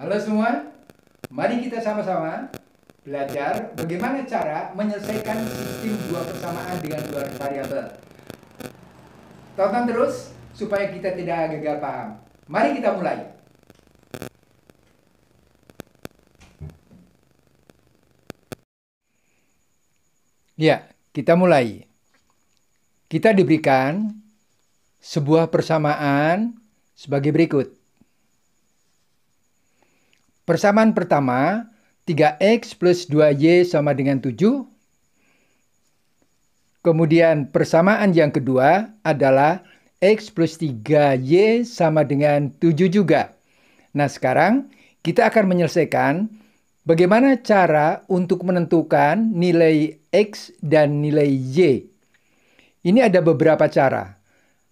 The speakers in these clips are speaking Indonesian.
Halo semua, mari kita sama-sama belajar bagaimana cara menyelesaikan sistem dua persamaan dengan dua variabel. Tonton terus supaya kita tidak gagal paham. Mari kita mulai. Ya, kita mulai. Kita diberikan sebuah persamaan sebagai berikut. Persamaan pertama, 3x plus 2y sama dengan 7. Kemudian persamaan yang kedua adalah x plus 3y sama dengan 7 juga. Nah sekarang kita akan menyelesaikan bagaimana cara untuk menentukan nilai x dan nilai y. Ini ada beberapa cara.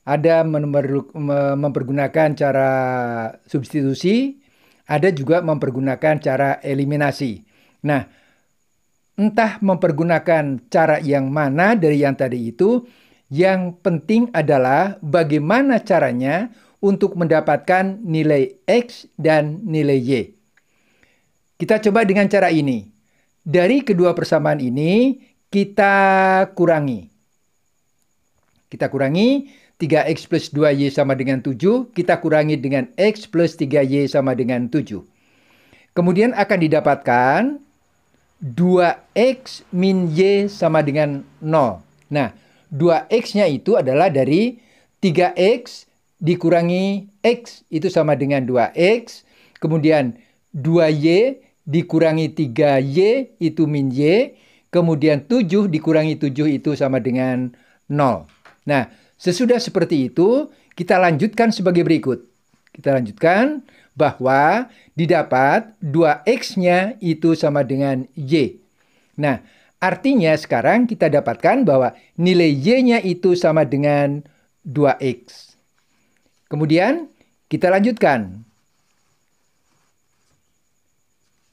Ada mempergunakan cara substitusi, ada juga mempergunakan cara eliminasi. Nah, entah mempergunakan cara yang mana dari yang tadi itu, yang penting adalah bagaimana caranya untuk mendapatkan nilai X dan nilai Y. Kita coba dengan cara ini. Dari kedua persamaan ini, kita kurangi. Kita kurangi 3x plus 2y sama dengan 7, kita kurangi dengan x plus 3y sama dengan 7. Kemudian akan didapatkan 2x min y sama dengan 0. Nah, 2x-nya itu adalah dari 3x dikurangi x itu sama dengan 2x. Kemudian 2y dikurangi 3y itu min y. Kemudian 7 dikurangi 7 itu sama dengan 0. Nah, Sesudah seperti itu, kita lanjutkan sebagai berikut. Kita lanjutkan bahwa didapat 2x-nya itu sama dengan y. Nah, artinya sekarang kita dapatkan bahwa nilai y-nya itu sama dengan 2x. Kemudian kita lanjutkan.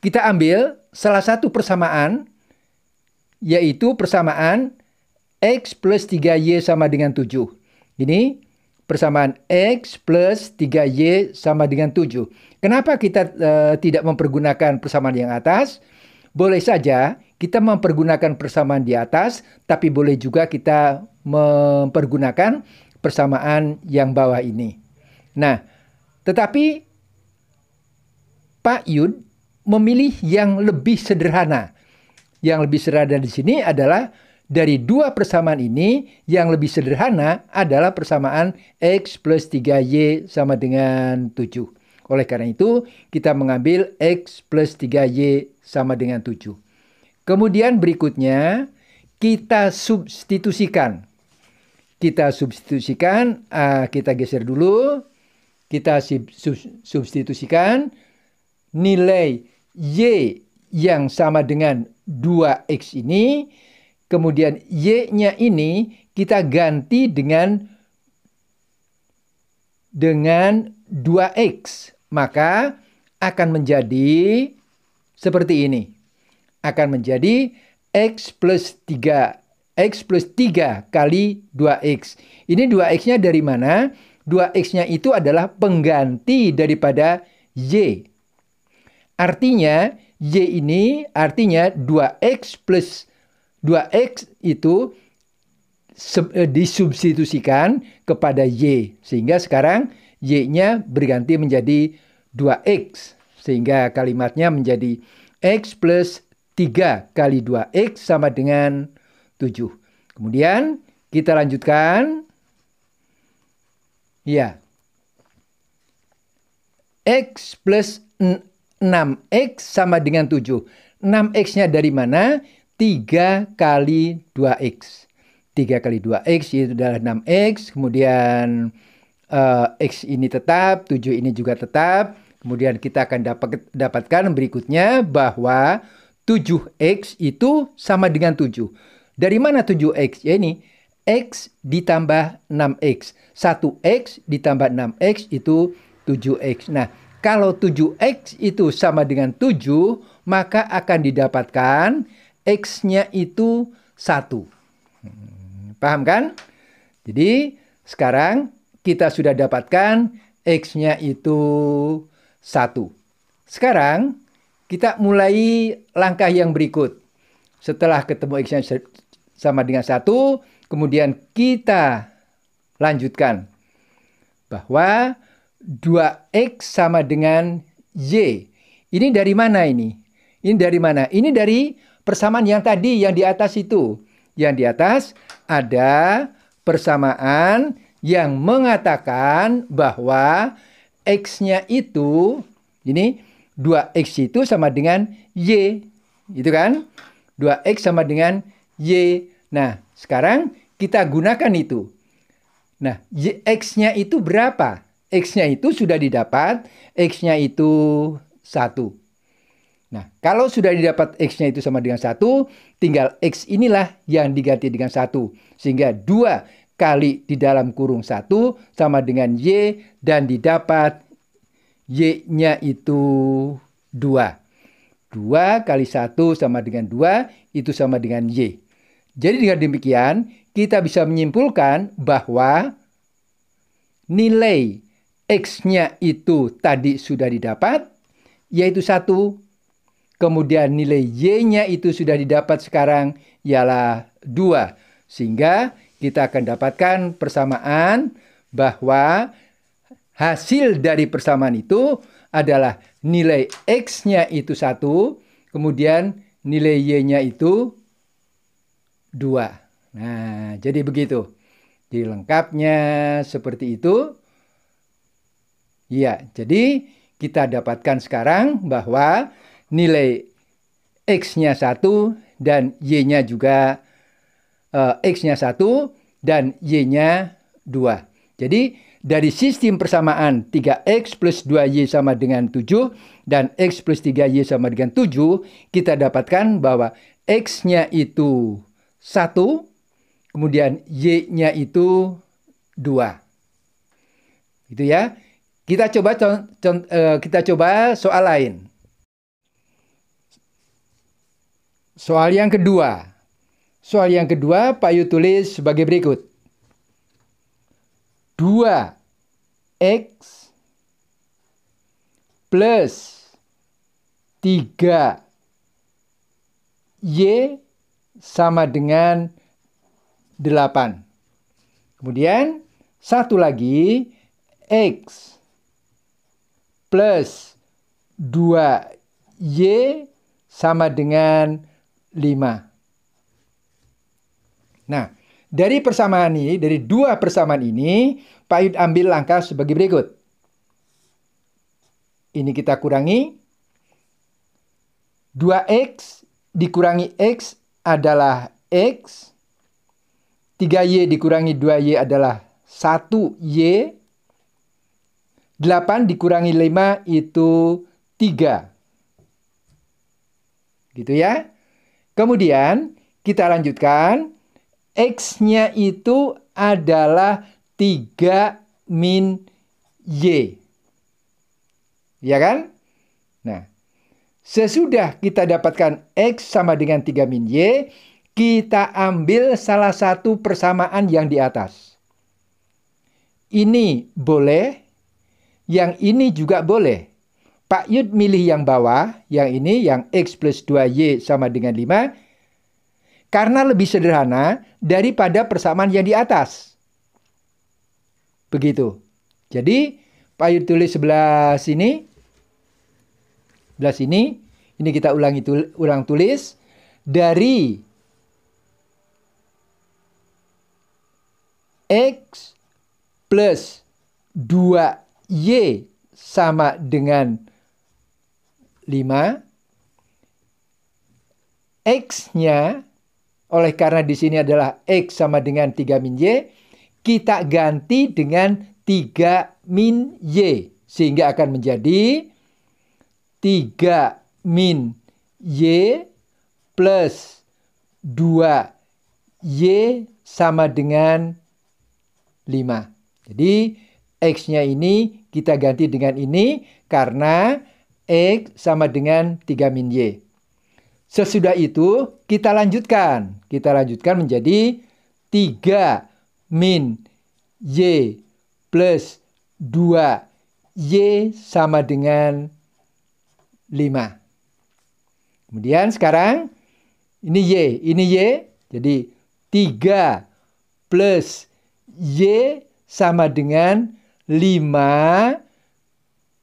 Kita ambil salah satu persamaan, yaitu persamaan x plus 3y sama dengan 7. Ini persamaan X plus 3Y sama dengan 7. Kenapa kita e, tidak mempergunakan persamaan yang atas? Boleh saja kita mempergunakan persamaan di atas, tapi boleh juga kita mempergunakan persamaan yang bawah ini. Nah, tetapi Pak Yud memilih yang lebih sederhana. Yang lebih sederhana di sini adalah dari dua persamaan ini, yang lebih sederhana adalah persamaan X plus 3Y sama dengan 7. Oleh karena itu, kita mengambil X plus 3Y sama dengan 7. Kemudian berikutnya, kita substitusikan. Kita substitusikan, ah, kita geser dulu. Kita substitusikan nilai Y yang sama dengan 2X ini Kemudian Y-nya ini kita ganti dengan dengan 2X. Maka akan menjadi seperti ini. Akan menjadi X plus 3. X plus 3 kali 2X. Ini 2X-nya dari mana? 2X-nya itu adalah pengganti daripada Y. Artinya, Y ini artinya 2X plus 2X itu eh, disubstitusikan kepada Y. Sehingga sekarang Y-nya berganti menjadi 2X. Sehingga kalimatnya menjadi X plus 3 kali 2X sama dengan 7. Kemudian kita lanjutkan. Ya. X plus 6X sama dengan 7. 6X-nya dari mana? 3 kali 2x. 3 kali 2x itu adalah 6x, kemudian uh, x ini tetap, 7 ini juga tetap. Kemudian kita akan dapat, dapatkan berikutnya bahwa 7x itu sama dengan 7. Dari mana 7x? Ya ini, x ditambah 6x. 1x ditambah 6x itu 7x. Nah, kalau 7x itu sama dengan 7, maka akan didapatkan X-nya itu satu, hmm, Paham kan? Jadi sekarang kita sudah dapatkan X-nya itu satu. Sekarang kita mulai langkah yang berikut. Setelah ketemu X-nya sama dengan satu, kemudian kita lanjutkan bahwa 2X sama dengan Y. Ini dari mana ini? Ini dari mana? Ini dari persamaan yang tadi yang di atas itu. Yang di atas ada persamaan yang mengatakan bahwa x-nya itu ini 2x itu sama dengan y. Gitu kan? 2x sama dengan y. Nah, sekarang kita gunakan itu. Nah, x-nya itu berapa? X-nya itu sudah didapat, x-nya itu satu. Nah, kalau sudah didapat X-nya itu sama dengan satu, tinggal X inilah yang diganti dengan satu. Sehingga 2 kali di dalam kurung 1 sama dengan Y dan didapat Y-nya itu 2. 2 kali 1 sama dengan 2 itu sama dengan Y. Jadi dengan demikian kita bisa menyimpulkan bahwa nilai X-nya itu tadi sudah didapat yaitu satu Kemudian nilai Y-nya itu sudah didapat sekarang ialah 2. Sehingga kita akan dapatkan persamaan bahwa hasil dari persamaan itu adalah nilai X-nya itu 1, kemudian nilai Y-nya itu 2. Nah, jadi begitu. Jadi lengkapnya seperti itu. Ya, jadi kita dapatkan sekarang bahwa nilai X-nya 1 dan Y-nya juga uh, X-nya 1 dan Y-nya 2. Jadi dari sistem persamaan 3X plus 2Y sama dengan 7 dan X plus 3Y sama dengan 7, kita dapatkan bahwa X-nya itu 1, kemudian Y-nya itu 2. Gitu ya. Kita coba con, con, uh, kita coba soal lain. Soal yang kedua. Soal yang kedua Pak Yu tulis sebagai berikut. 2x plus 3 Y sama dengan 8. Kemudian satu lagi X plus 2Y sama dengan 5. Nah, dari persamaan ini, dari dua persamaan ini, Pak Yud ambil langkah sebagai berikut. Ini kita kurangi. 2x dikurangi x adalah x. 3y dikurangi 2y adalah 1y. 8 dikurangi 5 itu 3. Gitu ya. Kemudian kita lanjutkan. X-nya itu adalah 3 min Y. Ya kan? Nah, sesudah kita dapatkan X sama dengan 3 min Y, kita ambil salah satu persamaan yang di atas. Ini boleh, yang ini juga boleh. Pak Yud milih yang bawah, yang ini, yang X plus 2Y sama dengan 5, karena lebih sederhana daripada persamaan yang di atas. Begitu. Jadi, Pak Yud tulis sebelah sini, sebelah sini, ini kita ulangi tul ulang tulis, dari X plus 2Y sama dengan 5 X-nya oleh karena di sini adalah X sama dengan 3 min Y kita ganti dengan 3 min Y sehingga akan menjadi 3 min Y plus 2 Y sama dengan 5. Jadi X-nya ini kita ganti dengan ini karena X sama dengan 3 min Y. Sesudah itu kita lanjutkan. Kita lanjutkan menjadi 3 min Y plus 2 Y sama dengan 5. Kemudian sekarang ini Y, ini Y. Jadi 3 plus Y sama dengan 5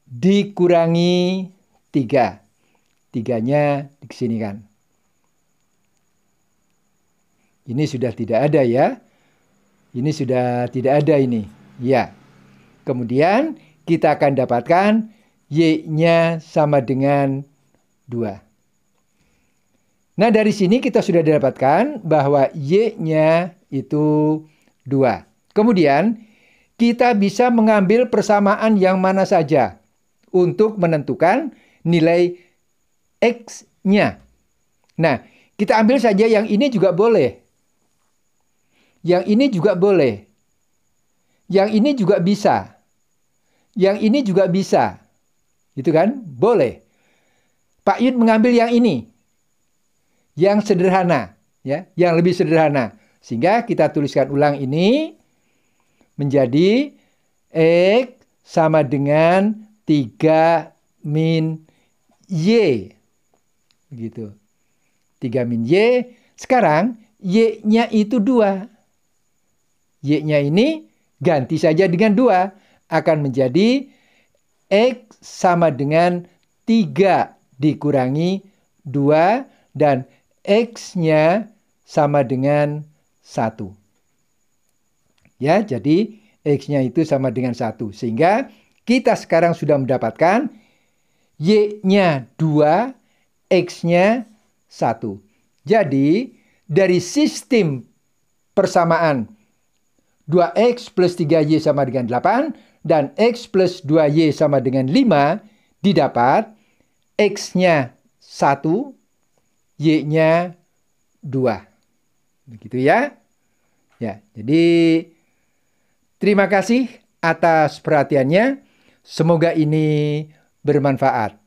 dikurangi tiga. Tiganya di sini kan. Ini sudah tidak ada ya. Ini sudah tidak ada ini. Ya. Kemudian kita akan dapatkan Y-nya sama dengan 2. Nah dari sini kita sudah dapatkan bahwa Y-nya itu 2. Kemudian kita bisa mengambil persamaan yang mana saja untuk menentukan nilai X-nya. Nah, kita ambil saja yang ini juga boleh. Yang ini juga boleh. Yang ini juga bisa. Yang ini juga bisa. Gitu kan? Boleh. Pak Yud mengambil yang ini. Yang sederhana, ya, yang lebih sederhana. Sehingga kita tuliskan ulang ini menjadi X sama dengan 3 min Y. Gitu. 3 min Y. Sekarang Y-nya itu 2. Y-nya ini ganti saja dengan 2. Akan menjadi X sama dengan 3 dikurangi 2 dan X-nya sama dengan 1. Ya, jadi X-nya itu sama dengan 1. Sehingga kita sekarang sudah mendapatkan Y-nya 2, X-nya 1. Jadi, dari sistem persamaan 2X plus 3Y sama dengan 8 dan X plus 2Y sama dengan 5 didapat X-nya 1, Y-nya 2. Begitu ya. Ya, jadi terima kasih atas perhatiannya. Semoga ini bermanfaat.